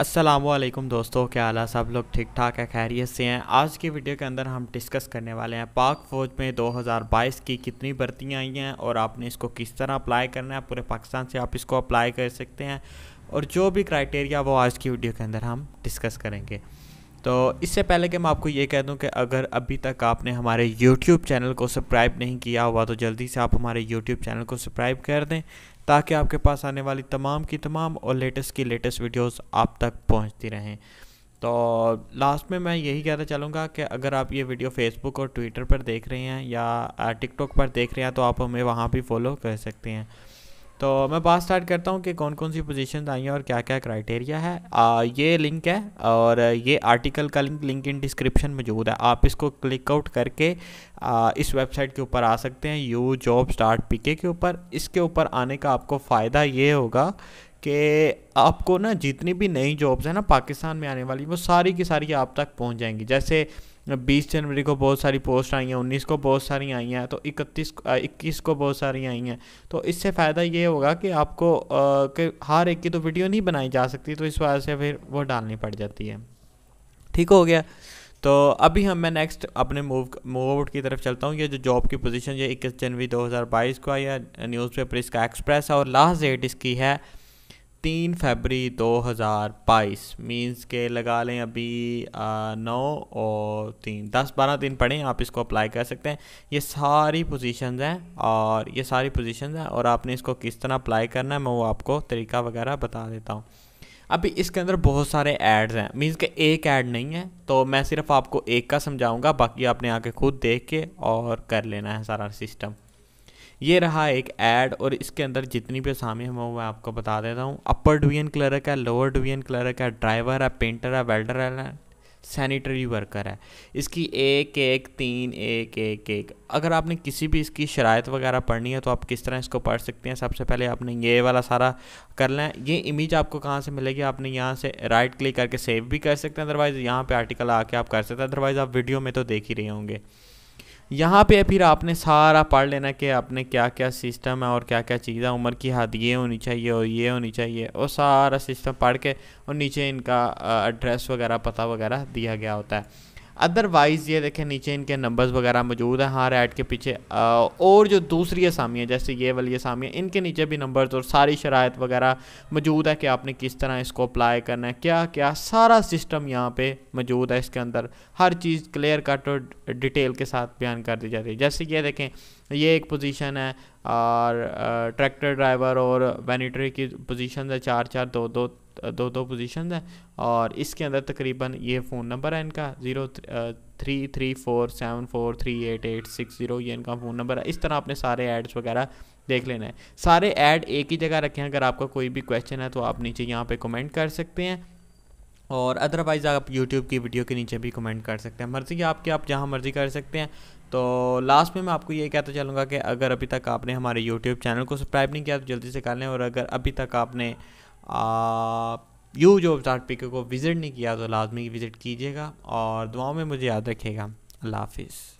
असलम दोस्तों क्या हाल है सब लोग ठीक ठाक है खैरियत से हैं आज की वीडियो के अंदर हम डिस्कस करने वाले हैं पाक फ़ौज में 2022 की कितनी भर्तियाँ आई हैं और आपने इसको किस तरह अप्लाई करना है पूरे पाकिस्तान से आप इसको अप्लाई कर सकते हैं और जो भी क्राइटेरिया वो आज की वीडियो के अंदर हम डिस्कस करेंगे तो इससे पहले कि मैं आपको ये कह दूं कि अगर अभी तक आपने हमारे YouTube चैनल को सब्सक्राइब नहीं किया हुआ तो जल्दी से आप हमारे YouTube चैनल को सब्सक्राइब कर दें ताकि आपके पास आने वाली तमाम की तमाम और लेटेस्ट की लेटेस्ट वीडियोस आप तक पहुंचती रहें तो लास्ट में मैं यही कहना चाहूँगा कि अगर आप ये वीडियो फेसबुक और ट्विटर पर देख रहे हैं या टिकटॉक पर देख रहे हैं तो आप हमें वहाँ भी फॉलो कर सकते हैं तो मैं बात स्टार्ट करता हूँ कि कौन कौन सी पोजीशन आई हैं और क्या क्या क्राइटेरिया है आ, ये लिंक है और ये आर्टिकल का लिंक लिंक इन डिस्क्रिप्शन मौजूद है आप इसको क्लिक आउट करके आ, इस वेबसाइट के ऊपर आ सकते हैं यू जॉब स्टार्ट पीके के ऊपर इसके ऊपर आने का आपको फ़ायदा ये होगा कि आपको ना जितनी भी नई जॉब्स हैं ना पाकिस्तान में आने वाली वो सारी की सारी आप तक पहुंच जाएंगी जैसे 20 जनवरी को बहुत सारी पोस्ट आई हैं 19 को बहुत सारी आई हैं तो 31 इक्कीस को बहुत सारी आई हैं तो इससे फ़ायदा ये होगा कि आपको कि हर एक की तो वीडियो नहीं बनाई जा सकती तो इस वजह से फिर वो डालनी पड़ जाती है ठीक हो गया तो अभी हम मैं नेक्स्ट अपने मूव मूव आउट की तरफ चलता हूँ ये जो जॉब की पोजीशन है इक्कीस जनवरी 2022 को आई है न्यूज़पेपर इसका एक्सप्रेस है और लास्ट डेट इसकी है तीन फरवरी 2022 मींस के लगा लें अभी नौ और तीन दस बारह दिन पड़े आप इसको अप्लाई कर सकते हैं ये सारी पोजीशंस हैं और ये सारी पोजीशंस हैं और आपने इसको किस तरह अप्लाई करना है मैं वो आपको तरीका वगैरह बता देता हूँ अभी इसके अंदर बहुत सारे एड्स हैं मीन्स के एक ऐड नहीं है तो मैं सिर्फ आपको एक का समझाऊँगा बाकी आपने आके खुद देख के और कर लेना है सारा सिस्टम ये रहा एक ऐड और इसके अंदर जितनी भी आसामी हमें वो मैं आपको बता देता हूँ अपर डिवीजन क्लर्क है लोअर डिवीजन क्लर्क है ड्राइवर है पेंटर है वेल्डर है सैनिटरी वर्कर है इसकी एक एक तीन एक एक एक अगर आपने किसी भी इसकी शरात वगैरह पढ़नी है तो आप किस तरह इसको पढ़ सकते हैं सबसे पहले आपने ये वाला सारा कर लें ये इमेज आपको कहाँ से मिलेगी आपने यहाँ से राइट क्लिक करके सेव भी कर सकते हैं अदरवाइज़ यहाँ पे आर्टिकल आके आप कर सकते हैं अदरवाइज़ आप वीडियो में तो देख ही रहे होंगे यहाँ पे फिर आपने सारा पढ़ लेना कि आपने क्या क्या सिस्टम है और क्या क्या चीज़ है उम्र की हद ये होनी चाहिए और ये होनी चाहिए और सारा सिस्टम पढ़ के और नीचे इनका एड्रेस वगैरह पता वगैरह दिया गया होता है अदरवाइज़ ये देखें नीचे इनके नंबर्स वगैरह मौजूद हैं हर ऐड के पीछे और जो दूसरी असामियाँ जैसे ये वाली असामियाँ इनके नीचे भी नंबर्स और सारी शराय वगैरह मौजूद है कि आपने किस तरह इसको अप्लाई करना है क्या क्या सारा सिस्टम यहाँ पर मौजूद है इसके अंदर हर चीज़ क्लियर कट और डिटेल के साथ बयान कर दी जाती है जैसे ये देखें ये एक पोजीशन है और ट्रैक्टर ड्राइवर और वैनिटरी की पोजीशन है चार चार दो दो दो दो पोजीशन है और इसके अंदर तकरीबन ये फ़ोन नंबर है इनका zero three three four seven four three eight eight six zero ये इनका फ़ोन नंबर है इस तरह आपने सारे एड्स वगैरह देख लेना है सारे ऐड एक ही जगह रखें अगर आपका कोई भी क्वेश्चन है तो आप नीचे यहाँ पे कमेंट कर सकते हैं और अदरवाइज़ आप यूट्यूब की वीडियो के नीचे भी कमेंट कर सकते हैं मर्ज़ी आपके आप जहाँ मर्ज़ी कर सकते हैं तो लास्ट में मैं आपको ये कहता चलूँगा कि अगर अभी तक आपने हमारे यूट्यूब चैनल को सब्सक्राइब नहीं किया तो जल्दी से कर लें और अगर अभी तक आपने यू जो स्टार्ट पिक को विज़िट नहीं किया तो लाजमी विज़िट कीजिएगा और दुआओं में मुझे याद रखिएगा अल्लाह हाफिज़